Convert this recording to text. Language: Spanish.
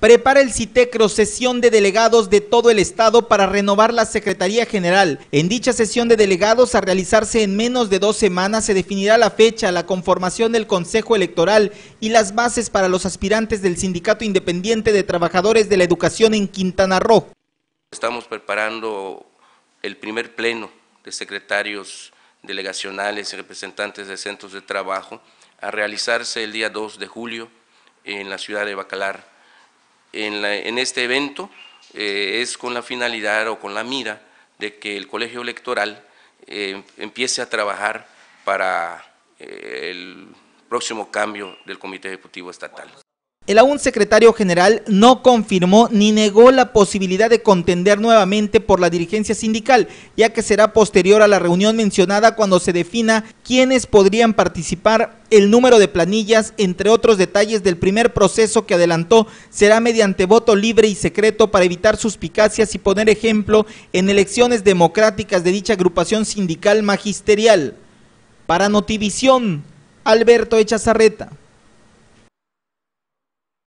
Prepara el CITECRO sesión de delegados de todo el Estado para renovar la Secretaría General. En dicha sesión de delegados a realizarse en menos de dos semanas se definirá la fecha, la conformación del Consejo Electoral y las bases para los aspirantes del Sindicato Independiente de Trabajadores de la Educación en Quintana Roo. Estamos preparando el primer pleno de secretarios delegacionales y representantes de centros de trabajo a realizarse el día 2 de julio en la ciudad de Bacalar en, este evento eh, es con la finalidad o con la mira de que el colegio electoral eh, empiece a trabajar para eh, el próximo cambio del Comité Ejecutivo Estatal el aún secretario general no confirmó ni negó la posibilidad de contender nuevamente por la dirigencia sindical, ya que será posterior a la reunión mencionada cuando se defina quiénes podrían participar, el número de planillas, entre otros detalles del primer proceso que adelantó, será mediante voto libre y secreto para evitar suspicacias y poner ejemplo en elecciones democráticas de dicha agrupación sindical magisterial. Para Notivisión, Alberto Echazarreta.